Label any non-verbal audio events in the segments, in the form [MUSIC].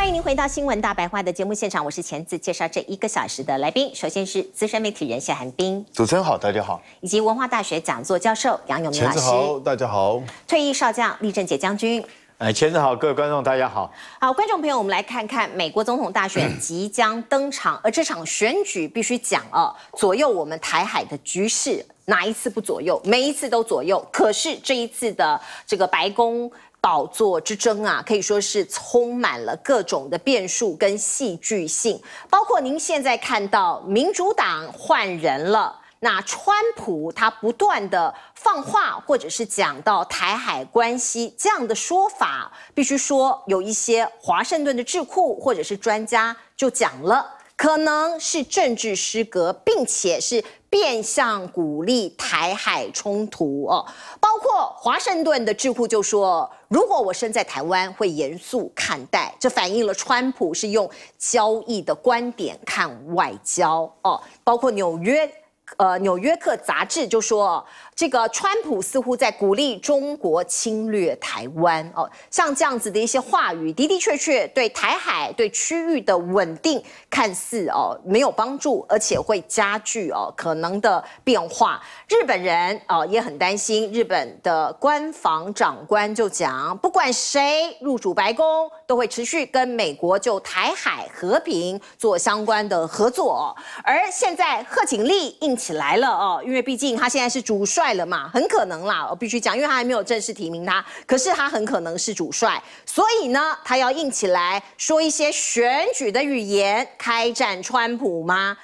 欢迎您回到新闻大白话的节目现场，我是前子。介绍这一个小时的来宾，首先是资深媒体人谢寒冰，主持人好，大家好，以及文化大学讲座教授杨永明老师，大家好，退役少将李正杰将军，哎，前次好，各位观众大家好，好，观众朋友，我们来看看美国总统大选即将登场，而这场选举必须讲啊，左右我们台海的局势，哪一次不左右？每一次都左右。可是这一次的这个白宫。宝座之争啊，可以说是充满了各种的变数跟戏剧性。包括您现在看到民主党换人了，那川普他不断的放话，或者是讲到台海关系这样的说法，必须说有一些华盛顿的智库或者是专家就讲了。可能是政治失格，并且是变相鼓励台海冲突哦。包括华盛顿的智库就说，如果我身在台湾，会严肃看待。这反映了川普是用交易的观点看外交哦。包括纽约呃《纽约客》杂志就说。这个川普似乎在鼓励中国侵略台湾哦，像这样子的一些话语，的的确确对台海对区域的稳定，看似哦没有帮助，而且会加剧哦可能的变化。日本人哦也很担心，日本的官房长官就讲，不管谁入主白宫，都会持续跟美国就台海和平做相关的合作。而现在贺锦丽硬起来了哦，因为毕竟他现在是主帅。了嘛，很可能啦，我必须讲，因为他还没有正式提名他，可是他很可能是主帅，所以呢，他要硬起来，说一些选举的语言，开展川普吗？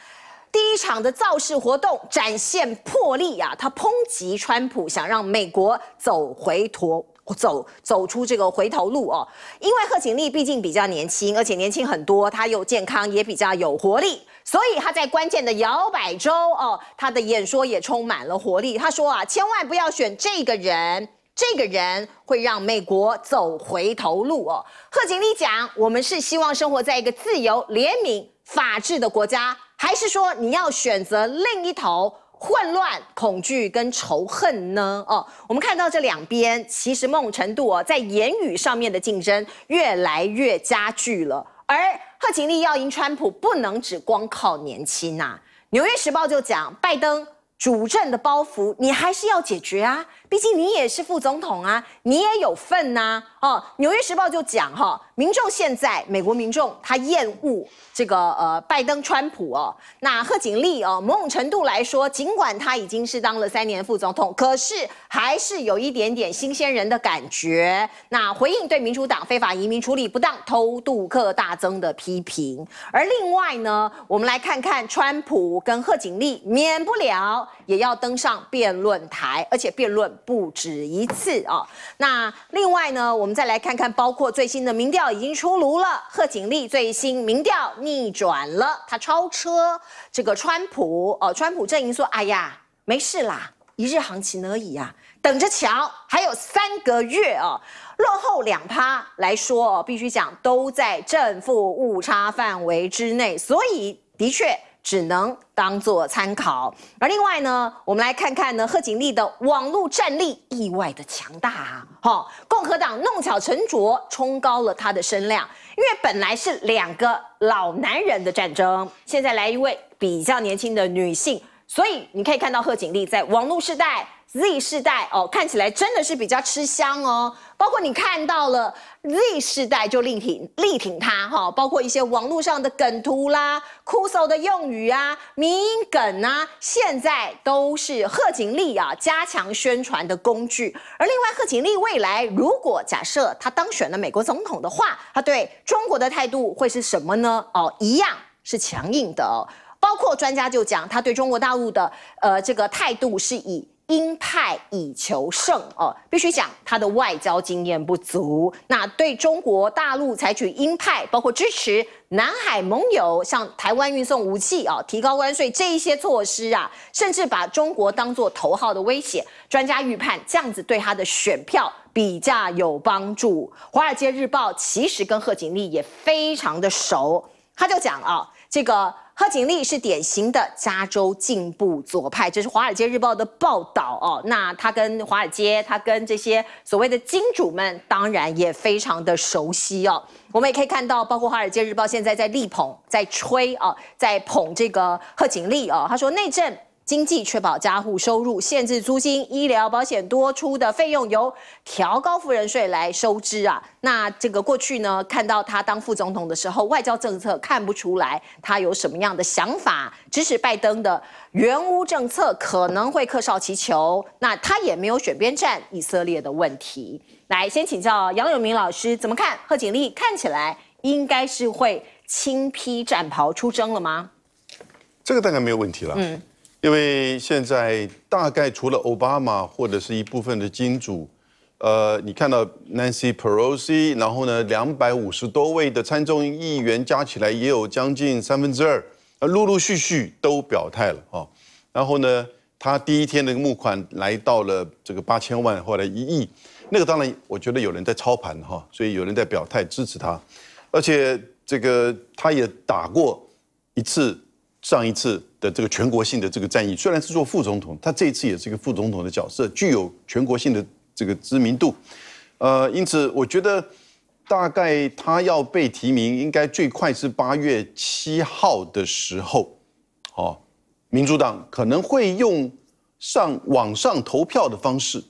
第一场的造势活动，展现魄力啊，他抨击川普，想让美国走回头，走走出这个回头路哦。因为贺锦丽毕竟比较年轻，而且年轻很多，她又健康，也比较有活力。所以他在关键的摇摆州哦，他的演说也充满了活力。他说啊，千万不要选这个人，这个人会让美国走回头路哦。贺锦丽讲，我们是希望生活在一个自由、怜悯、法治的国家，还是说你要选择另一头混乱、恐惧跟仇恨呢？哦，我们看到这两边其实某种程度哦，在言语上面的竞争越来越加剧了，而。克林利要赢川普，不能只光靠年轻呐。纽约时报就讲，拜登主政的包袱你还是要解决啊，毕竟你也是副总统啊，你也有份呐。哦，纽约时报就讲哈。民众现在，美国民众他厌恶这个呃拜登、川普哦，那贺锦丽哦，某种程度来说，尽管他已经是当了三年副总统，可是还是有一点点新鲜人的感觉。那回应对民主党非法移民处理不当、偷渡客大增的批评。而另外呢，我们来看看川普跟贺锦丽，免不了也要登上辩论台，而且辩论不止一次哦。那另外呢，我们再来看看包括最新的民调。已经出炉了，贺锦丽最新民调逆转了，她超车这个川普哦，川普阵营说：“哎呀，没事啦，一日行情而已啊，等着瞧，还有三个月哦。”落后两趴来说，必须讲都在正负误差范围之内，所以的确。只能当作参考。而另外呢，我们来看看呢，贺锦丽的网络战力意外的强大啊！哈，共和党弄巧成拙，冲高了她的声量，因为本来是两个老男人的战争，现在来一位比较年轻的女性，所以你可以看到贺锦丽在网络时代。Z 世代哦，看起来真的是比较吃香哦。包括你看到了 Z 世代就力挺力挺他哈，包括一些网络上的梗图啦、酷搜的用语啊、迷音梗啊，现在都是贺锦丽啊加强宣传的工具。而另外，贺锦丽未来如果假设她当选了美国总统的话，她对中国的态度会是什么呢？哦，一样是强硬的哦。包括专家就讲，她对中国大陆的呃这个态度是以。鹰派以求胜哦，必须讲他的外交经验不足。那对中国大陆采取鹰派，包括支持南海盟友，向台湾运送武器啊，提高关税这一些措施啊，甚至把中国当做头号的威胁。专家预判这样子对他的选票比较有帮助。《华尔街日报》其实跟贺锦丽也非常的熟，他就讲啊，这个。贺锦丽是典型的加州进步左派，这是《华尔街日报》的报道哦。那他跟华尔街，他跟这些所谓的金主们，当然也非常的熟悉哦。我们也可以看到，包括《华尔街日报》现在在力捧、在吹啊，在捧这个贺锦丽哦。他说内政。经济确保家户收入，限制租金，医疗保险多出的费用由调高富人税来收支啊。那这个过去呢，看到他当副总统的时候，外交政策看不出来他有什么样的想法。支持拜登的原乌政策可能会客少其求，那他也没有选边站以色列的问题。来，先请教杨永明老师怎么看？贺锦丽看起来应该是会轻披战袍出征了吗？这个大概没有问题了。嗯。因为现在大概除了奥巴马或者是一部分的金主，呃，你看到 Nancy Pelosi，然后呢，两百五十多位的参众议员加起来也有将近三分之二，呃，陆陆续续都表态了哈。然后呢，他第一天的募款来到了这个八千万，或者一亿，那个当然我觉得有人在操盘哈，所以有人在表态支持他，而且这个他也打过一次。上一次的这个全国性的这个战役，虽然是做副总统，他这一次也是一个副总统的角色，具有全国性的这个知名度，呃，因此我觉得大概他要被提名，应该最快是八月七号的时候，哦，民主党可能会用上网上投票的方式，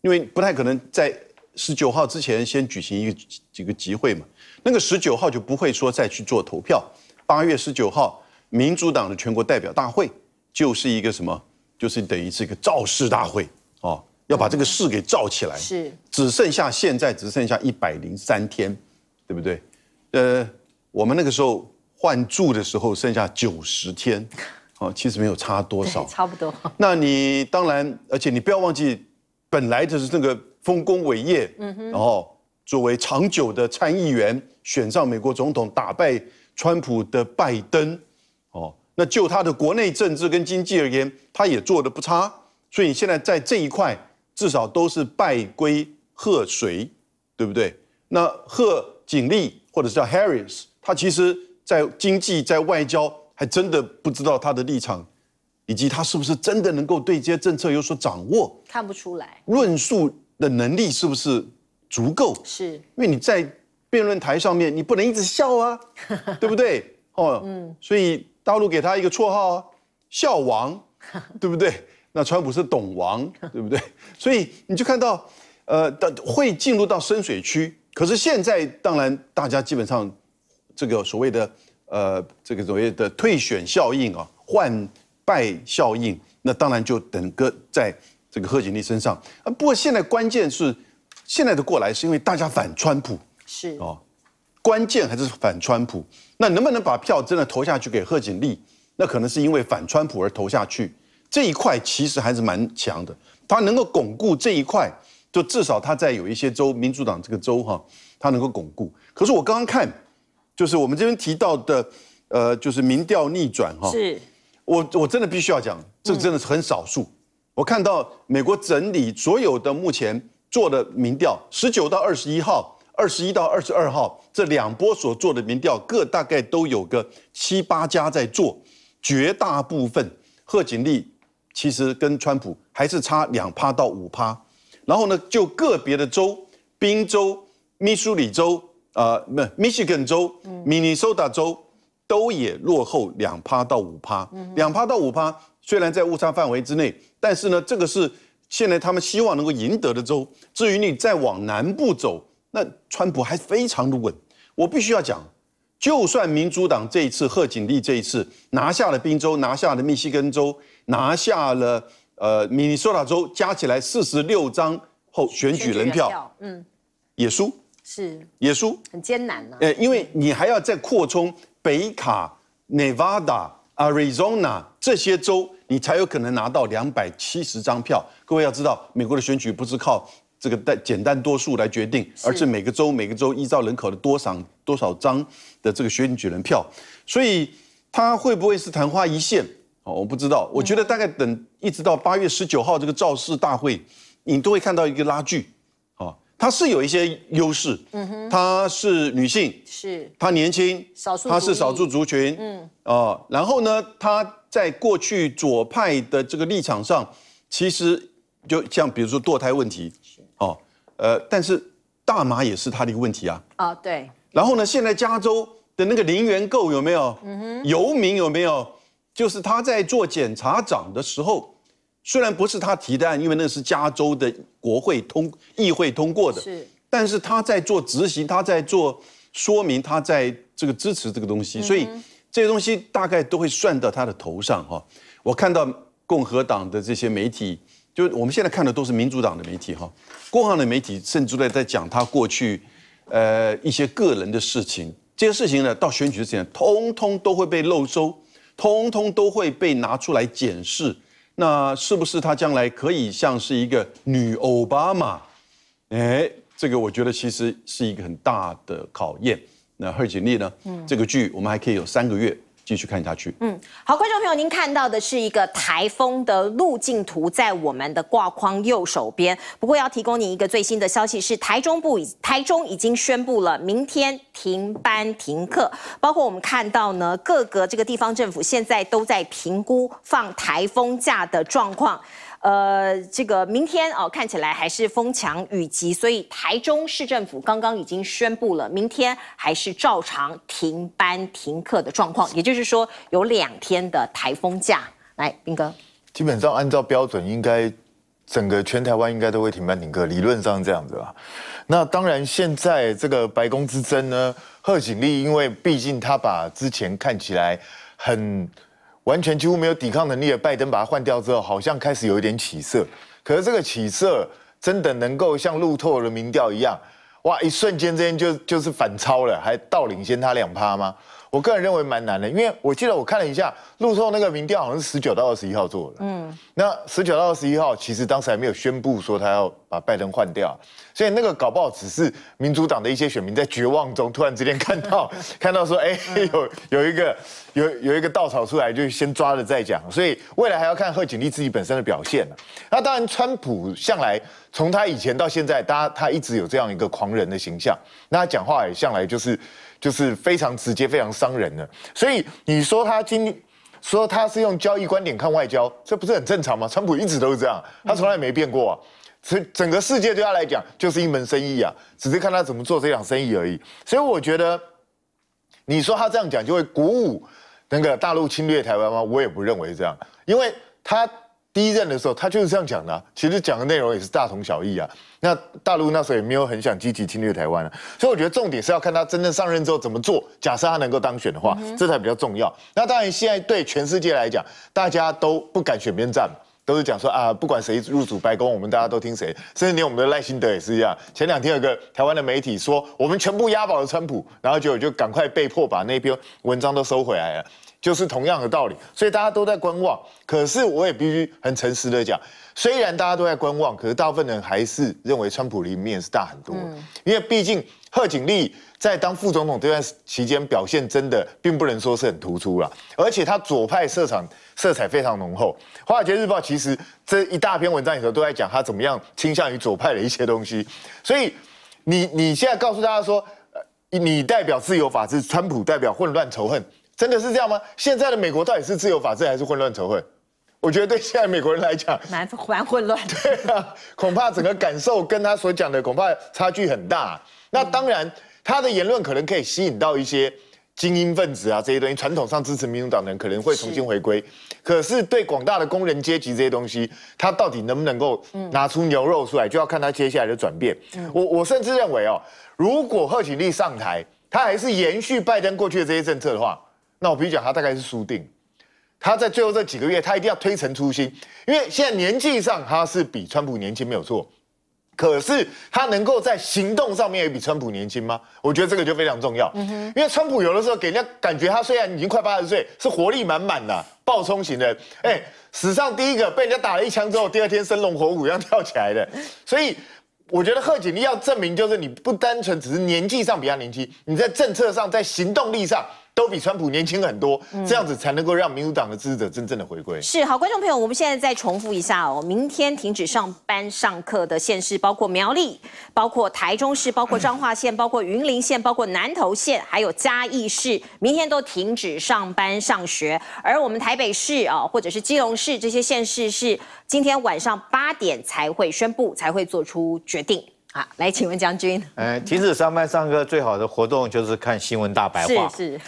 因为不太可能在十九号之前先举行一个几个集会嘛，那个十九号就不会说再去做投票，八月十九号。民主党的全国代表大会就是一个什么？就是等于是一个造势大会哦，要把这个事给造起来。是，只剩下现在只剩下一百零三天，对不对？呃，我们那个时候换注的时候剩下九十天，哦，其实没有差多少，差不多。[LAUGHS] 那你当然，而且你不要忘记，本来就是这个丰功伟业，然后作为长久的参议员，选上美国总统，打败川普的拜登。哦，那就他的国内政治跟经济而言，他也做的不差，所以现在在这一块至少都是败归贺谁，对不对？那贺锦丽或者叫 Harris，他其实在经济在外交还真的不知道他的立场，以及他是不是真的能够对些政策有所掌握，看不出来，论述的能力是不是足够？是，因为你在辩论台上面，你不能一直笑啊，[LAUGHS] 对不对？哦，嗯，所以。大陆给他一个绰号，笑王，[LAUGHS] 对不对？那川普是懂王，[LAUGHS] 对不对？所以你就看到，呃，会进入到深水区。可是现在，当然大家基本上，这个所谓的呃，这个所谓的退选效应啊，换败效应，那当然就等个在这个贺锦丽身上。不过现在关键是，现在的过来是因为大家反川普，是哦。关键还是反川普，那能不能把票真的投下去给贺锦丽？那可能是因为反川普而投下去这一块，其实还是蛮强的。他能够巩固这一块，就至少他在有一些州，民主党这个州哈，他能够巩固。可是我刚刚看，就是我们这边提到的，呃，就是民调逆转哈，是。我我真的必须要讲，这真的是很少数。我看到美国整理所有的目前做的民调，十九到二十一号。二十一到二十二号这两波所做的民调，各大概都有个七八家在做，绝大部分贺锦丽其实跟川普还是差两趴到五趴。然后呢，就个别的州，宾州、密苏里州、啊，不，Michigan 州、Minnesota 州都也落后两趴到五趴。两趴到五趴，虽然在误差范围之内，但是呢，这个是现在他们希望能够赢得的州。至于你再往南部走，那川普还非常的稳，我必须要讲，就算民主党这一次贺锦丽这一次拿下了宾州，拿下了密西根州，拿下了呃密西苏达州，加起来四十六张后选举人票，嗯，也输，是也输，很艰难呢。呃，因为你还要再扩充北卡、Arizona 这些州，你才有可能拿到两百七十张票。各位要知道，美国的选举不是靠。这个单简单多数来决定，而是每个州每个州依照人口的多少多少张的这个选举人票，所以他会不会是昙花一现？哦，我不知道。我觉得大概等一直到八月十九号这个造势大会，你都会看到一个拉锯。哦，她是有一些优势，嗯哼，她是女性，是，她年轻，少数，她是少数族群，嗯，哦，然后呢，她在过去左派的这个立场上，其实就像比如说堕胎问题。呃，但是大麻也是他的一个问题啊。啊，对。然后呢，现在加州的那个零元购有没有？嗯哼。游民有没有？就是他在做检察长的时候，虽然不是他提的案，因为那是加州的国会通议会通过的，是。但是他在做执行，他在做说明，他在这个支持这个东西，所以这些东西大概都会算到他的头上哈。我看到共和党的这些媒体。就是我们现在看的都是民主党的媒体哈，共和党的媒体甚至在在讲他过去，呃一些个人的事情，这些事情呢到选举之前，通通都会被漏收，通通都会被拿出来检视，那是不是他将来可以像是一个女奥巴马？哎，这个我觉得其实是一个很大的考验。那贺锦丽呢？嗯，这个剧我们还可以有三个月。继续看下去。嗯，好，观众朋友，您看到的是一个台风的路径图，在我们的挂框右手边。不过要提供您一个最新的消息是，台中部已台中已经宣布了明天停班停课，包括我们看到呢，各个这个地方政府现在都在评估放台风假的状况。呃，这个明天哦，看起来还是风强雨急，所以台中市政府刚刚已经宣布了，明天还是照常停班停课的状况，也就是说有两天的台风假。来，斌哥，基本上按照标准，应该整个全台湾应该都会停班停课，理论上这样子啊。那当然，现在这个白宫之争呢，贺锦丽，因为毕竟他把之前看起来很。完全几乎没有抵抗能力的拜登把他换掉之后，好像开始有一点起色。可是这个起色真的能够像路透的民调一样，哇，一瞬间之间就就是反超了，还倒领先他两趴吗？我个人认为蛮难的，因为我记得我看了一下路透那个民调，好像是十九到二十一号做的。嗯，那十九到二十一号其实当时还没有宣布说他要。把拜登换掉，所以那个搞不好只是民主党的一些选民在绝望中突然之间看到 [LAUGHS] 看到说，哎，[LAUGHS] 有有一个有有一个稻草出来，就先抓了再讲。所以未来还要看贺锦丽自己本身的表现那当然，川普向来从他以前到现在，他他一直有这样一个狂人的形象。那他讲话也向来就是就是非常直接、非常伤人的。所以你说他今说他是用交易观点看外交，这不是很正常吗？川普一直都是这样，他从来没变过。整整个世界对他来讲就是一门生意啊，只是看他怎么做这场生意而已。所以我觉得，你说他这样讲就会鼓舞那个大陆侵略台湾吗？我也不认为这样，因为他第一任的时候他就是这样讲的，其实讲的内容也是大同小异啊。那大陆那时候也没有很想积极侵略台湾了，所以我觉得重点是要看他真正上任之后怎么做。假设他能够当选的话，这才比较重要。那当然，现在对全世界来讲，大家都不敢选边站。都是讲说啊，不管谁入主白宫，我们大家都听谁，甚至连我们的赖幸德也是一样。前两天有个台湾的媒体说我们全部押宝了川普，然后就就赶快被迫把那篇文章都收回来了，就是同样的道理。所以大家都在观望，可是我也必须很诚实的讲，虽然大家都在观望，可是大部分人还是认为川普离面是大很多，因为毕竟贺锦丽。在当副总统这段期间，表现真的并不能说是很突出啦。而且他左派色彩色彩非常浓厚，《华尔街日报》其实这一大篇文章里头都在讲他怎么样倾向于左派的一些东西。所以，你你现在告诉大家说，你代表自由法治，川普代表混乱仇恨，真的是这样吗？现在的美国到底是自由法治还是混乱仇恨？我觉得对现在美国人来讲，蛮蛮混乱。对啊，恐怕整个感受跟他所讲的恐怕差距很大。那当然。他的言论可能可以吸引到一些精英分子啊，这些东西传统上支持民主党的人可能会重新回归。可是对广大的工人阶级这些东西，他到底能不能够拿出牛肉出来，就要看他接下来的转变。我我甚至认为哦，如果贺锦丽上台，他还是延续拜登过去的这些政策的话，那我必须讲他大概是输定。他在最后这几个月，他一定要推陈出新，因为现在年纪上他是比川普年轻，没有错。可是他能够在行动上面也比川普年轻吗？我觉得这个就非常重要。嗯哼，因为川普有的时候给人家感觉他虽然已经快八十岁，是活力满满的爆冲型的。哎，史上第一个被人家打了一枪之后，第二天生龙活虎一样跳起来的。所以我觉得贺锦丽要证明，就是你不单纯只是年纪上比他年轻，你在政策上、在行动力上。都比川普年轻很多，这样子才能够让民主党的支持者真正的回归。是好，观众朋友，我们现在再重复一下哦，明天停止上班上课的县市包括苗栗、包括台中市、包括彰化县、包括云林县、包括南投县，还有嘉义市，明天都停止上班上学。而我们台北市啊，或者是基隆市这些县市，是今天晚上八点才会宣布，才会做出决定。好，来，请问将军。嗯，[LAUGHS] 停止上班上课，最好的活动就是看新闻大白话。是是，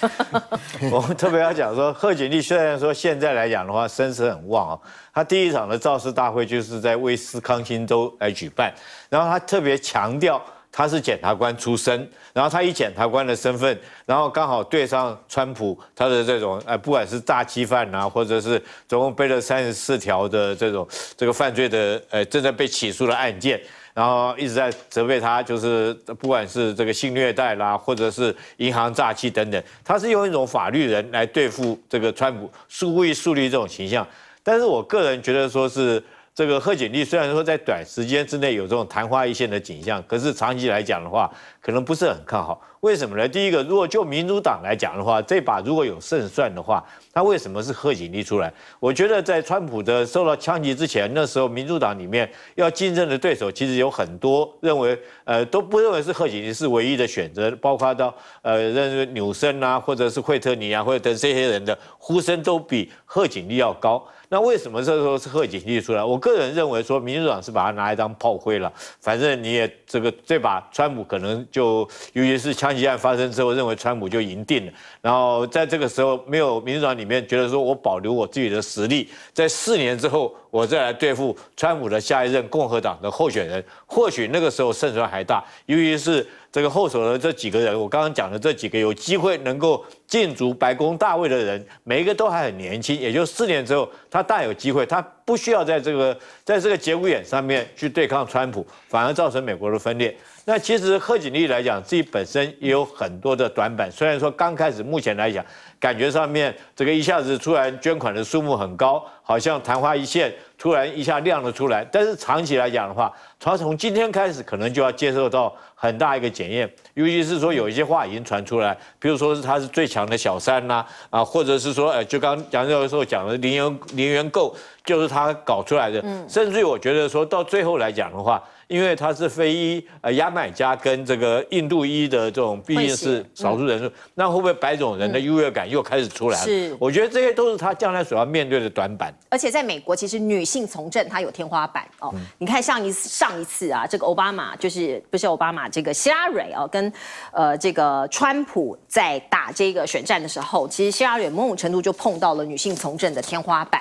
[LAUGHS] 我们特别要讲说，贺锦丽虽然说现在来讲的话声势很旺啊，他第一场的造势大会就是在威斯康星州来举办，然后他特别强调他是检察官出身，然后他以检察官的身份，然后刚好对上川普他的这种，呃，不管是诈欺犯啊，或者是总共背了三十四条的这种这个犯罪的，呃，正在被起诉的案件。然后一直在责备他，就是不管是这个性虐待啦，或者是银行诈欺等等，他是用一种法律人来对付这个川普，树立树立这种形象。但是我个人觉得，说是这个贺锦丽虽然说在短时间之内有这种昙花一现的景象，可是长期来讲的话，可能不是很看好。为什么呢？第一个，如果就民主党来讲的话，这把如果有胜算的话，他为什么是贺锦丽出来？我觉得在川普的受到枪击之前，那时候民主党里面要竞争的对手其实有很多，认为呃都不认为是贺锦丽是唯一的选择，包括到呃认为纽森啊，或者是惠特尼啊，或者等这些人的呼声都比贺锦丽要高。那为什么这时候是贺锦丽出来？我个人认为说民主党是把他拿来当炮灰了，反正你也这个这把川普可能就尤其是枪。一案发生之后，认为川普就赢定了。然后在这个时候，没有民主党里面觉得说我保留我自己的实力，在四年之后我再来对付川普的下一任共和党的候选人，或许那个时候胜算还大，由于是。这个后手的这几个人，我刚刚讲的这几个有机会能够进足白宫大位的人，每一个都还很年轻，也就四年之后，他大有机会。他不需要在这个在这个节骨眼上面去对抗川普，反而造成美国的分裂。那其实贺锦丽来讲，自己本身也有很多的短板。虽然说刚开始，目前来讲，感觉上面这个一下子突然捐款的数目很高，好像昙花一现。突然一下亮了出来，但是长期来讲的话，他从今天开始可能就要接受到很大一个检验，尤其是说有一些话已经传出来，比如说是他是最强的小三呐，啊，或者是说，呃，就刚杨教授讲的零元零元购就是他搞出来的，嗯，甚至于我觉得说到最后来讲的话。因为他是非裔，呃，牙买加跟这个印度裔的这种，毕竟是少数人数，那会不会白种人的优越感又开始出来了？是，我觉得这些都是他将来所要面对的短板。而且在美国，其实女性从政，它有天花板哦。你看上一次上一次啊，这个奥巴马就是不是奥巴马，这个希拉蕊哦，跟呃这个川普在打这个选战的时候，其实希拉蕊某种程度就碰到了女性从政的天花板。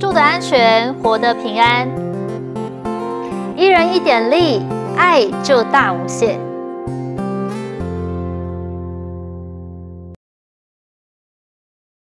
住得安全，活得平安。一人一点力，爱就大无限。